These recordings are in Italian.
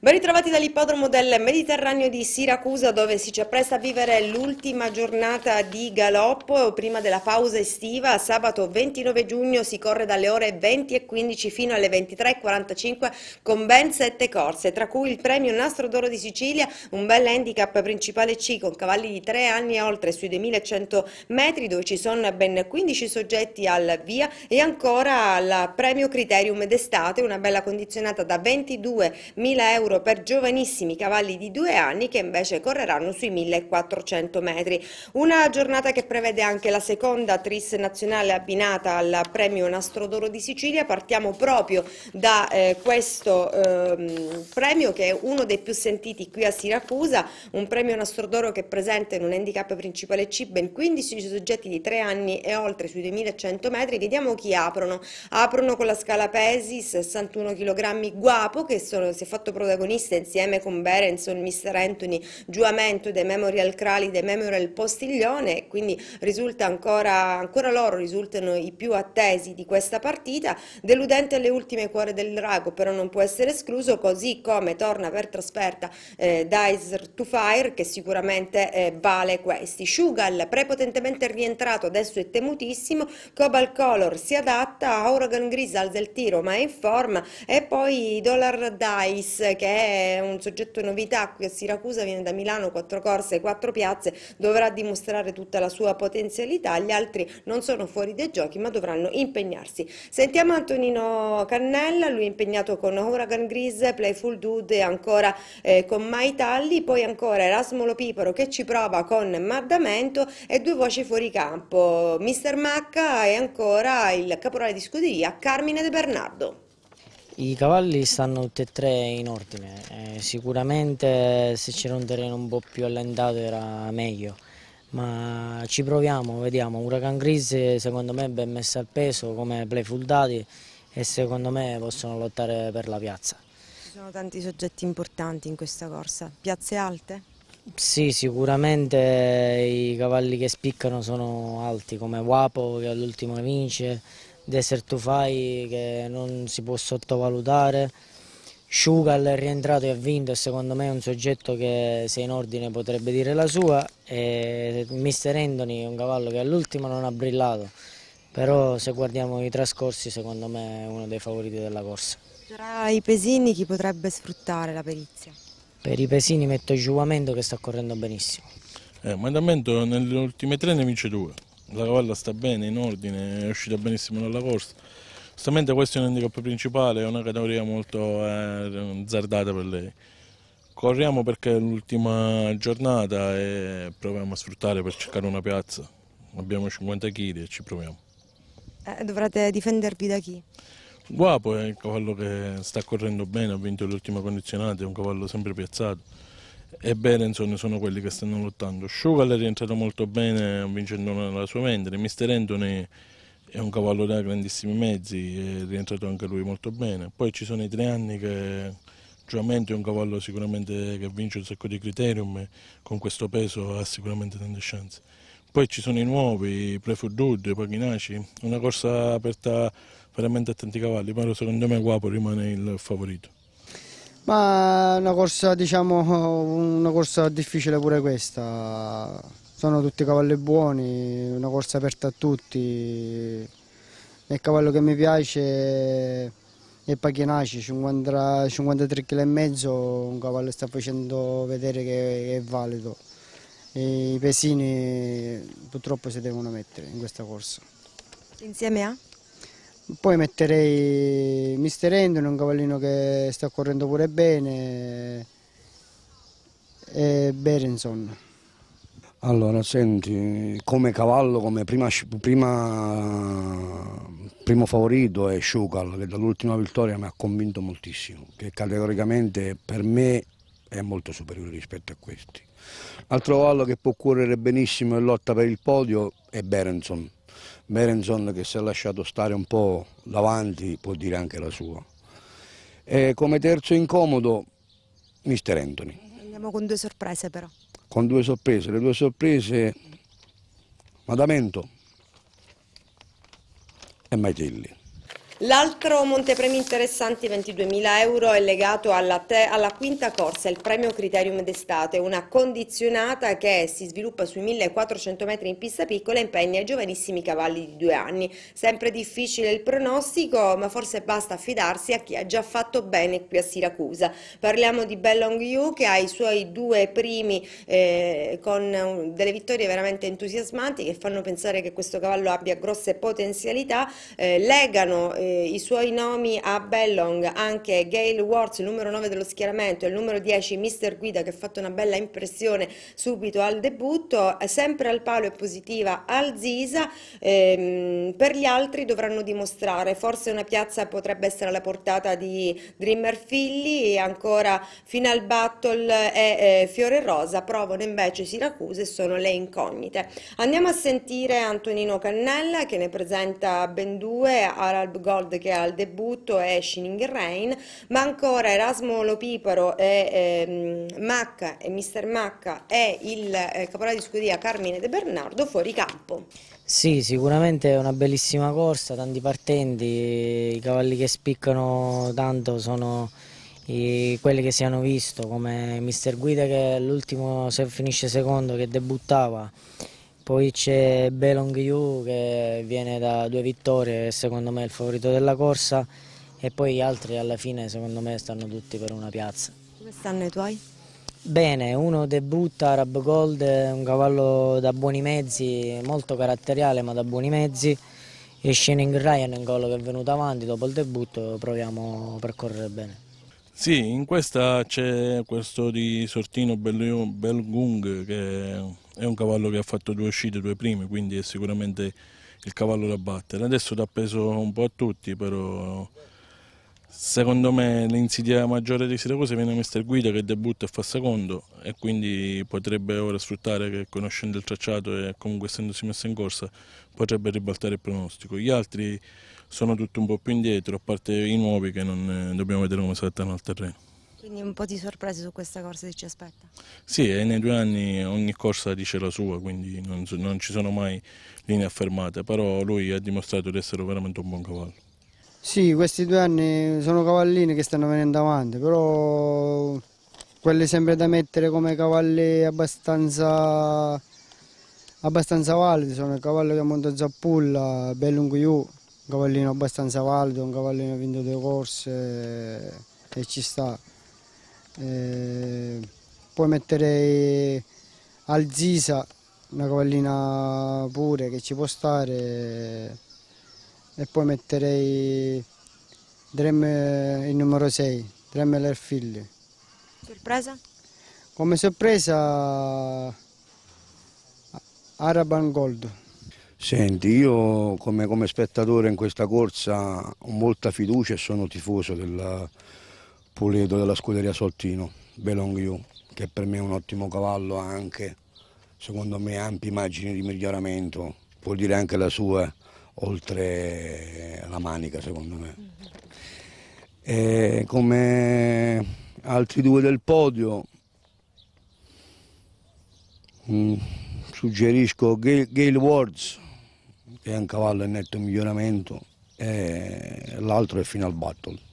Ben ritrovati dall'ippodromo del Mediterraneo di Siracusa dove si ci appresta a vivere l'ultima giornata di galoppo prima della pausa estiva. Sabato 29 giugno si corre dalle ore 20.15 fino alle 23.45 con ben 7 corse, tra cui il premio Nastro d'Oro di Sicilia, un bel handicap principale C con cavalli di 3 anni e oltre sui 2100 metri dove ci sono ben 15 soggetti al via e ancora al premio Criterium d'estate, una bella condizionata da 22.000 euro euro per giovanissimi cavalli di due anni che invece correranno sui 1400 metri. Una giornata che prevede anche la seconda tris nazionale abbinata al premio Nastro d'Oro di Sicilia. Partiamo proprio da eh, questo eh, premio che è uno dei più sentiti qui a Siracusa, un premio Nastro d'Oro che presenta in un handicap principale C ben 15 soggetti di tre anni e oltre sui 2100 metri. Vediamo chi aprono. Aprono con la scala pesi 61 kg Guapo che sono, si è fatto produrre protagonista insieme con Berenson, Mr. Anthony, Giuamento, dei Memorial Crali, dei Memorial Postiglione, quindi risulta ancora, ancora loro risultano i più attesi di questa partita, deludente alle ultime cuore del Rago però non può essere escluso, così come torna per trasferta eh, Dicer to Fire che sicuramente eh, vale questi. Sugal prepotentemente rientrato, adesso è temutissimo, Cobalt Color si adatta, Auragan Gris alza il tiro ma è in forma e poi Dollar Dice che è un soggetto novità qui a Siracusa, viene da Milano, quattro corse, e quattro piazze, dovrà dimostrare tutta la sua potenzialità, gli altri non sono fuori dai giochi ma dovranno impegnarsi. Sentiamo Antonino Cannella, lui è impegnato con Huragan Gris, Playful Dude e ancora eh, con Mai Talli, poi ancora Erasmo Piparo che ci prova con Mardamento e due voci fuori campo, Mr. Macca e ancora il caporale di scuderia Carmine De Bernardo. I cavalli stanno tutti e tre in ordine, eh, sicuramente se c'era un terreno un po' più allentato era meglio, ma ci proviamo, vediamo, Huracan Gris secondo me è ben messo al peso come playful dati e secondo me possono lottare per la piazza. Ci sono tanti soggetti importanti in questa corsa, piazze alte? Sì, sicuramente i cavalli che spiccano sono alti come Wapo che all'ultimo vince, Fai che non si può sottovalutare. Schugal è rientrato e ha vinto e secondo me è un soggetto che se in ordine potrebbe dire la sua e Mister Anthony è un cavallo che all'ultimo non ha brillato però se guardiamo i trascorsi secondo me è uno dei favoriti della corsa. Tra i pesini chi potrebbe sfruttare la perizia? Per i pesini metto Giuvamento che sta correndo benissimo. Eh, Mandamento nelle ultime tre ne vince due la cavalla sta bene, in ordine, è uscita benissimo dalla corsa. Giustamente questo è un handicap principale, è una categoria molto eh, zardata per lei. Corriamo perché è l'ultima giornata e proviamo a sfruttare per cercare una piazza. Abbiamo 50 kg e ci proviamo. Eh, dovrete difendervi da chi? Guapo è un cavallo che sta correndo bene, ha vinto l'ultima condizionata, è un cavallo sempre piazzato e insomma, sono quelli che stanno lottando. Sugar è rientrato molto bene vincendo la sua vendita. Mister Anthony è un cavallo da grandissimi mezzi, è rientrato anche lui molto bene. Poi ci sono i tre anni che giuramente è un cavallo sicuramente che vince un sacco di criterium, con questo peso ha sicuramente tante chance. Poi ci sono i nuovi, i Prefurdud, Paghinaci, una corsa aperta veramente a tanti cavalli, però secondo me Guapo rimane il favorito. Ma una corsa, diciamo, una corsa difficile pure questa. Sono tutti cavalli buoni, una corsa aperta a tutti. Il cavallo che mi piace è Pachinaci, 50, 53 kg un cavallo sta facendo vedere che è valido. E I pesini purtroppo si devono mettere in questa corsa. Insieme a? Poi metterei Mister Endon, un cavallino che sta correndo pure bene, e Berenson. Allora, senti, come cavallo, come prima, prima, primo favorito è Shukal, che dall'ultima vittoria mi ha convinto moltissimo, che categoricamente per me è molto superiore rispetto a questi. L'altro cavallo che può correre benissimo e lotta per il podio è Berenson, Merenson che si è lasciato stare un po' davanti può dire anche la sua. E come terzo incomodo mister Anthony. Andiamo con due sorprese però. Con due sorprese, le due sorprese Madamento e Maitelli. L'altro montepremi interessanti, 22.000 euro, è legato alla, alla, quinta corsa, il premio Criterium d'estate, una condizionata che si sviluppa sui 1.400 metri in pista piccola e impegna i giovanissimi cavalli di due anni. Sempre difficile il pronostico, ma forse basta affidarsi a chi ha già fatto bene qui a Siracusa. Parliamo di Bellong Yu che ha i suoi due primi eh, con delle vittorie veramente entusiasmanti che fanno pensare che questo cavallo abbia grosse potenzialità, eh, legano eh, eh, i suoi nomi a Bellong, anche Gail Wards, il numero 9 dello schieramento, e il numero 10 Mister Guida che ha fatto una bella impressione subito al debutto, eh, sempre al palo è positiva al Zisa, ehm, per gli altri dovranno dimostrare, forse una piazza potrebbe essere alla portata di Dreamer e ancora Final Battle e eh, Fiore Rosa, provano invece Siracusa e sono le incognite. Andiamo a sentire Antonino Cannella che ne presenta ben due, Arab Gold Gold che ha al debutto è Shining Rain, ma ancora Erasmo Lopiparo e eh, Macca e Mister Macca e il eh, caporale di scuderia Carmine De Bernardo fuori campo. Sì, sicuramente è una bellissima corsa, tanti partenti, i cavalli che spiccano tanto sono i, quelli che si hanno visto, come Mister Guida che l'ultimo se finisce secondo che debuttava poi c'è Belong Yu che viene da due vittorie, secondo me è il favorito della corsa e poi gli altri alla fine secondo me stanno tutti per una piazza. Come stanno i tuoi? Bene, uno debutta, Arab Gold, un cavallo da buoni mezzi, molto caratteriale ma da buoni mezzi e Shining Ryan è un collo che è venuto avanti dopo il debutto, proviamo a percorrere bene. Sì, in questa c'è questo di Sortino Belgung che è un cavallo che ha fatto due uscite, due prime, quindi è sicuramente il cavallo da battere. Adesso l'ha preso un po' a tutti, però secondo me l'insidia maggiore di Siracusa viene Mister Guida che debutta e fa secondo e quindi potrebbe ora sfruttare che conoscendo il tracciato e comunque essendosi messo in corsa potrebbe ribaltare il pronostico. Gli altri sono tutti un po' più indietro, a parte i nuovi che non, eh, dobbiamo vedere come saltano al terreno. Quindi un po' di sorprese su questa corsa che ci aspetta? Sì, e nei due anni ogni corsa dice la sua, quindi non, non ci sono mai linee affermate, però lui ha dimostrato di essere veramente un buon cavallo. Sì, questi due anni sono cavallini che stanno venendo avanti, però quelli sempre da mettere come cavalli abbastanza, abbastanza validi, sono il cavallo che monta Zappulla, Bellunguiu, un cavallino abbastanza valido, un cavallino che ha vinto due corse e ci sta. Eh, poi metterei eh, al una cavallina pure che ci può stare. Eh, e poi metterei Drem, eh, il numero 6, Drem Lerfilli. Sorpresa? Come sorpresa Araban Gold. Senti, io come, come spettatore in questa corsa ho molta fiducia e sono tifoso della, Puledo della scuderia Soltino, Belong You, che per me è un ottimo cavallo anche, secondo me ampi margini di miglioramento, può dire anche la sua oltre la manica secondo me. Mm-hmm. E come altri due del podio mm, suggerisco Gale, Gale Wards che è un cavallo in netto miglioramento e l'altro è Final Battle.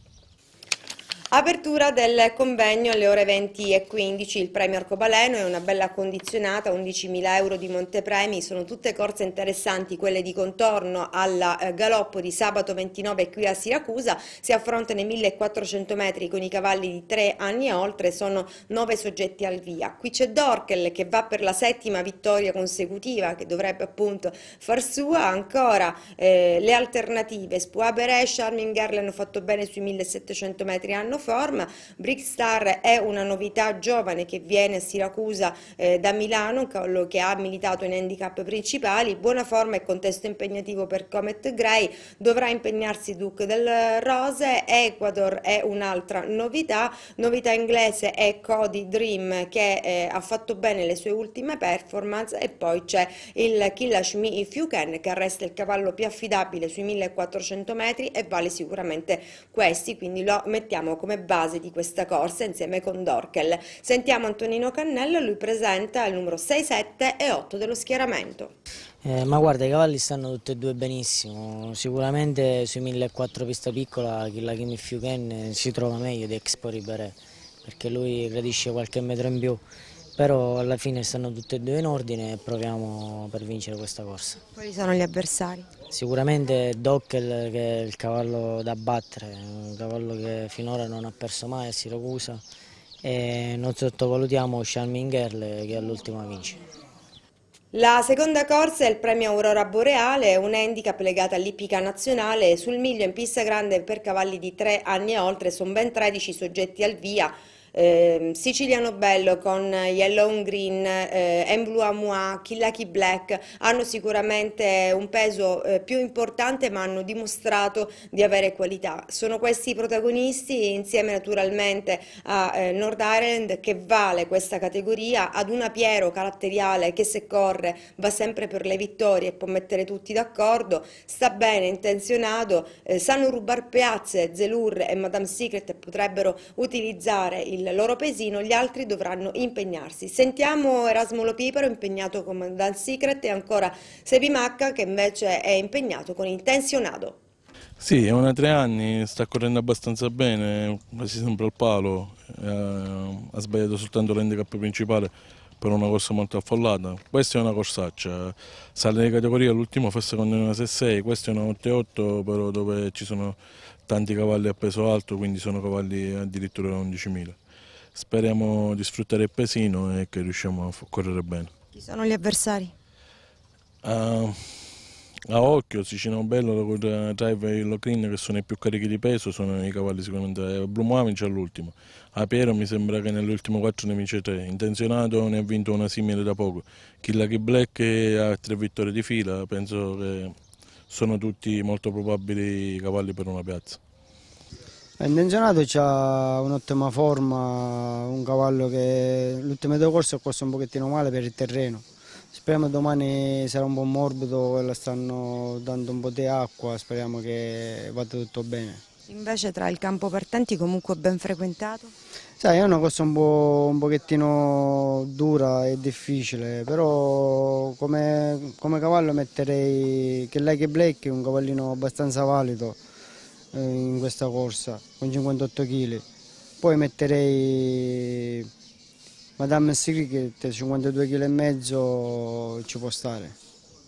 Apertura del convegno alle ore 20 e 15, il premio Arcobaleno è una bella condizionata, 11.000 euro di montepremi, sono tutte corse interessanti, quelle di contorno al eh, Galoppo di sabato 29 qui a Siracusa, si affronta nei 1.400 metri con i cavalli di 3 anni e oltre, sono 9 soggetti al via. Qui c'è Dorkel che va per la settima vittoria consecutiva che dovrebbe appunto far sua, ancora eh, le alternative, Spuaberè e Charming Garland hanno fatto bene sui 1.700 metri anno forma. Brickstar è una novità giovane che viene a Siracusa eh, da Milano, che ha militato in handicap principali, buona forma e contesto impegnativo per Comet Grey. dovrà impegnarsi Duke del Rose, Ecuador è un'altra novità, novità inglese è Cody Dream che eh, ha fatto bene le sue ultime performance e poi c'è il Killash Me If You Can che resta il cavallo più affidabile sui 1400 metri e vale sicuramente questi, quindi lo mettiamo come come base di questa corsa insieme con Dorkel. Sentiamo Antonino Cannello, lui presenta il numero 6, 7 e 8 dello schieramento. Eh, ma guarda, i cavalli stanno tutti e due benissimo, sicuramente sui 1.400 pista piccola Killa Kimi Fiuken eh, si trova meglio di Expo Ribere perché lui gradisce qualche metro in più però alla fine stanno tutte e due in ordine e proviamo per vincere questa corsa. Quali sono gli avversari? Sicuramente Dockel che è il cavallo da battere, un cavallo che finora non ha perso mai a Siracusa e non sottovalutiamo Charmin Girl che è l'ultimo a vincere. La seconda corsa è il premio Aurora Boreale, un handicap legato all'ippica nazionale. Sul miglio in pista grande per cavalli di 3 anni e oltre sono ben 13 soggetti al via, eh, Siciliano Bello con Yellow and Green, eh, Emblua Moi, Killaki Black hanno sicuramente un peso eh, più importante ma hanno dimostrato di avere qualità. Sono questi i protagonisti insieme naturalmente a eh, Nord Island che vale questa categoria ad una Piero caratteriale che se corre va sempre per le vittorie e può mettere tutti d'accordo, sta bene, intenzionato, eh, sanno rubar piazze, Zelur e Madame Secret potrebbero utilizzare il il loro paesino, gli altri dovranno impegnarsi. Sentiamo Erasmo Lopipero impegnato con Dan Secret e ancora Sebimacca che invece è impegnato con Intenzionado. Sì, è una tre anni, sta correndo abbastanza bene, quasi sempre al palo, eh, ha sbagliato soltanto l'handicap principale per una corsa molto affollata. Questa è una corsaccia, sale di categoria, l'ultimo fa secondo una 6-6, questa è una 8-8 però dove ci sono tanti cavalli a peso alto, quindi sono cavalli addirittura 11.000. Speriamo di sfruttare il pesino e che riusciamo a correre bene. Chi sono gli avversari? Uh, a occhio, Sicino Bello, Traiva e Locrin che sono i più carichi di peso, sono i cavalli sicuramente. Eh, c'è l'ultimo. A Piero mi sembra che nell'ultimo 4 ne vince 3. Intenzionato ne ha vinto una simile da poco. Killaki Black ha tre vittorie di fila, penso che sono tutti molto probabili cavalli per una piazza. Mendenzionato ha un'ottima forma, un cavallo che l'ultimo due corse ha corso un pochettino male per il terreno. Speriamo domani sarà un po' morbido, la stanno dando un po' di acqua, speriamo che vada tutto bene. Invece tra il campo partenti comunque ben frequentato? Sai, è una cosa un, po', un pochettino dura e difficile, però come, come cavallo metterei che Like Black è un cavallino abbastanza valido. Eh, in questa corsa con 58 kg. Poi metterei Madame Secret 52 kg e mezzo ci può stare.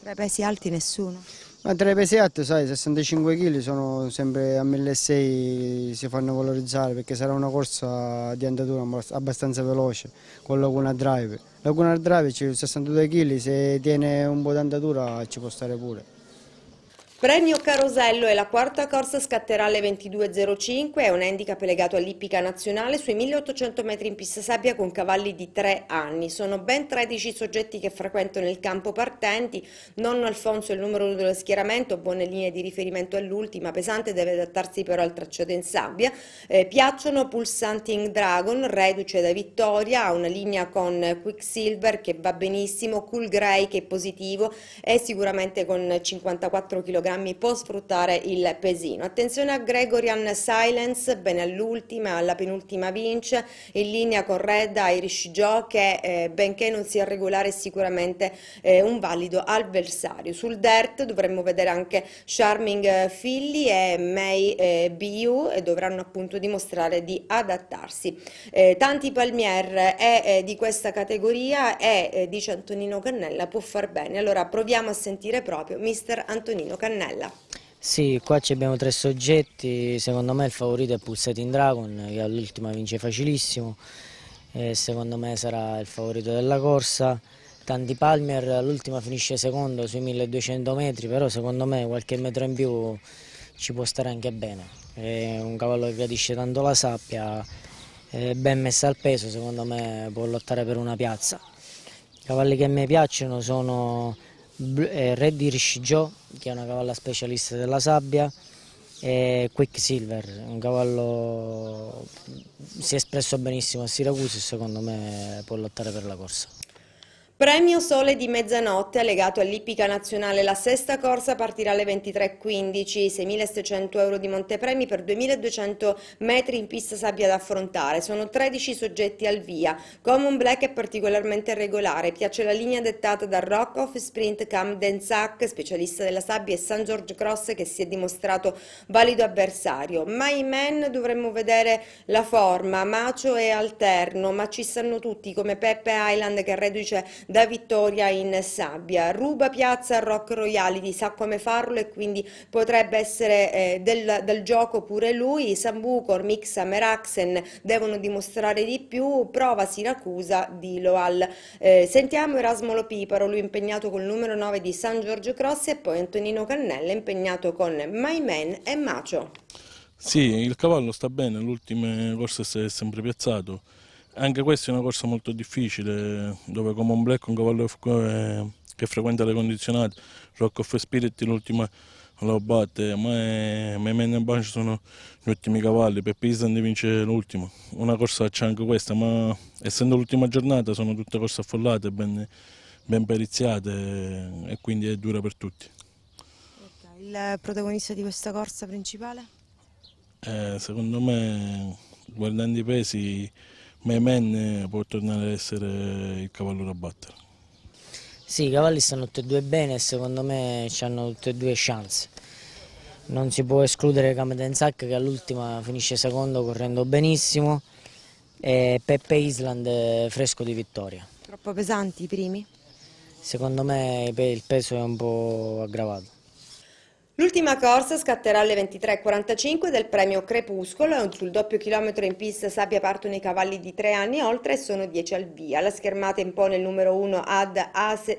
Tra i pesi alti nessuno? Ma tra i pesi alti, sai, 65 kg sono sempre a 1.600 si fanno valorizzare perché sarà una corsa di andatura abbastanza veloce con Laguna Drive. Laguna Drive 62 kg, se tiene un po' di andatura ci può stare pure. Premio Carosello e la quarta corsa scatterà alle 22.05, è un handicap legato all'ippica nazionale sui 1800 metri in pista sabbia con cavalli di 3 anni. Sono ben 13 soggetti che frequentano il campo partenti, nonno Alfonso è il numero 1 dello schieramento, buone linee di riferimento all'ultima, pesante deve adattarsi però al tracciato in sabbia. Eh, piacciono Pulsanting Dragon, reduce da vittoria, ha una linea con Quicksilver che va benissimo, Cool Grey che è positivo e sicuramente con 54 kg Miami può sfruttare il pesino. Attenzione a Gregorian Silence, bene all'ultima, alla penultima vince, in linea con Red Irish Joe che eh, benché non sia regolare è sicuramente eh, un valido avversario. Sul dirt dovremmo vedere anche Charming eh, Philly e May eh, Biu e dovranno appunto dimostrare di adattarsi. Eh, tanti Palmier eh, è eh, di questa categoria e dice Antonino Cannella può far bene. Allora proviamo a sentire proprio Mr. Antonino Cannella. Pennella. Sì, qua abbiamo tre soggetti, secondo me il favorito è Pulsating Dragon che all'ultima vince facilissimo, e secondo me sarà il favorito della corsa. Tanti Palmer all'ultima finisce secondo sui 1200 metri, però secondo me qualche metro in più ci può stare anche bene. È un cavallo che gradisce tanto la sappia, ben messa al peso, secondo me può lottare per una piazza. I cavalli che a me piacciono sono eh, Re di Riscigio, che è una cavalla specialista della sabbia, e Quicksilver, un cavallo si è espresso benissimo a Siracusa e secondo me può lottare per la corsa. Premio Sole di mezzanotte legato all'Ippica Nazionale. La sesta corsa partirà alle 23.15, 6.700 euro di montepremi per 2.200 metri in pista sabbia da affrontare. Sono 13 soggetti al via. Common Black è particolarmente regolare, piace la linea dettata da Rockoff, Sprint Camden Sack, specialista della sabbia, e San George Cross che si è dimostrato valido avversario. My Men dovremmo vedere la forma, Macio è alterno, ma ci stanno tutti come Peppe Island che reduce da vittoria in sabbia. Ruba piazza Rock Royality, sa come farlo e quindi potrebbe essere eh, del, del, gioco pure lui. Sambucor, Mixa, Meraxen devono dimostrare di più, prova Siracusa di Loal. Eh, sentiamo Erasmo Lopiparo, lui impegnato col numero 9 di San Giorgio Cross e poi Antonino Cannella impegnato con My Man e Macio. Sì, il cavallo sta bene, l'ultima corsa si è sempre piazzato. Anche questa è una corsa molto difficile, dove come un black, un cavallo che eh, frequenta le condizionate, Rock of Spirit l'ultima lo batte, ma è, Memen e Banci sono gli ultimi cavalli, per Island vince l'ultimo. Una corsa c'è anche questa, ma essendo l'ultima giornata sono tutte corse affollate, ben, ben periziate e quindi è dura per tutti. Il protagonista di questa corsa principale? Eh, secondo me, guardando i pesi, Mehmen eh, può tornare ad essere il cavallo da battere. Sì, i cavalli stanno tutti e due bene e secondo me hanno tutte e due chance. Non si può escludere Kamedenzak che all'ultima finisce secondo correndo benissimo e Peppe Island eh, fresco di vittoria. Troppo pesanti i primi? Secondo me il peso è un po' aggravato. L'ultima corsa scatterà alle 23.45 del premio Crepuscolo, sul doppio chilometro in pista sabbia partono i cavalli di 3 anni e oltre e sono 10 al via. La schermata impone il numero 1 ad Ace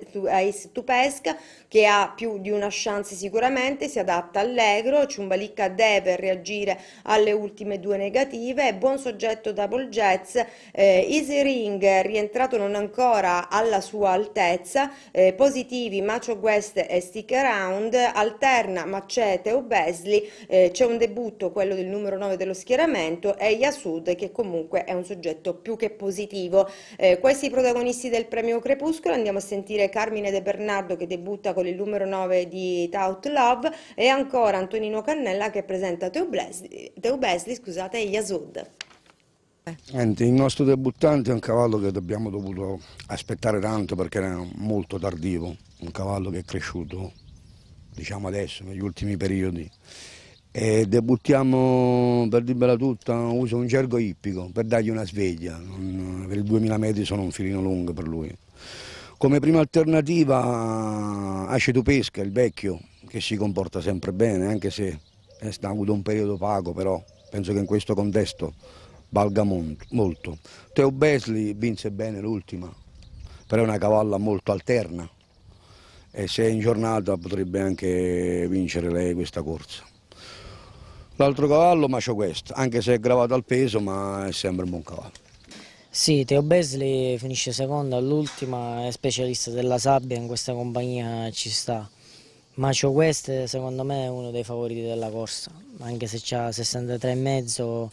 Pesca che ha più di una chance sicuramente, si adatta allegro, Ciumbalicca deve reagire alle ultime due negative, buon soggetto Double Jets, eh, Easy Ring rientrato non ancora alla sua altezza, eh, positivi Macho West e Stick Around, alterna Macete o Besli, eh, c'è un debutto, quello del numero 9 dello schieramento, e Yasud che comunque è un soggetto più che positivo. Eh, questi i protagonisti del premio Crepuscolo, andiamo a sentire Carmine De Bernardo che debutta con il numero 9 di Tout Love e ancora Antonino Cannella che presenta Teo Besli, Teo Besli scusate, e Yasud. Senti, il nostro debuttante è un cavallo che abbiamo dovuto aspettare tanto perché era molto tardivo, un cavallo che è cresciuto diciamo adesso, negli ultimi periodi. E debuttiamo, per dirvela tutta, uso un gergo ippico per dargli una sveglia, non, per i 2000 metri sono un filino lungo per lui. Come prima alternativa aceto pesca, il vecchio, che si comporta sempre bene, anche se è eh, avuto un periodo pago, però penso che in questo contesto valga molto. Teo Besli vinse bene l'ultima, però è una cavalla molto alterna, e se è in giornata potrebbe anche vincere lei questa corsa. L'altro cavallo ma c'ho questo, anche se è gravato al peso ma è sempre un buon cavallo. Sì, Teo Besley finisce secondo all'ultima, è specialista della sabbia, in questa compagnia ci sta. Macio West secondo me è uno dei favoriti della corsa, anche se ha 63,5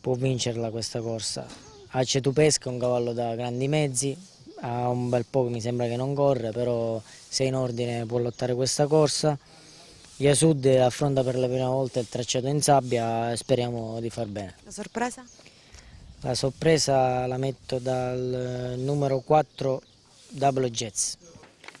può vincerla questa corsa. Acetupesca è un cavallo da grandi mezzi, ha un bel po' che mi sembra che non corre, però se in ordine può lottare questa corsa. Yasud affronta per la prima volta il tracciato in sabbia e speriamo di far bene. La sorpresa? La sorpresa la metto dal eh, numero 4 Double Jets.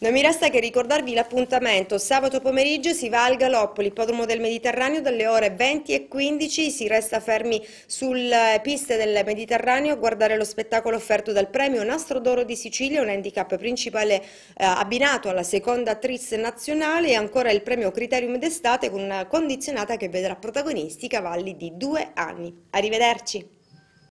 Non mi resta che ricordarvi l'appuntamento. Sabato pomeriggio si va al Galoppo, l'ippodromo del Mediterraneo, dalle ore 20 e 15. Si resta fermi sulle piste del Mediterraneo a guardare lo spettacolo offerto dal premio Nastro d'Oro di Sicilia, un handicap principale eh, abbinato alla seconda attrice nazionale e ancora il premio Criterium d'estate con una condizionata che vedrà protagonisti cavalli di due anni. Arrivederci!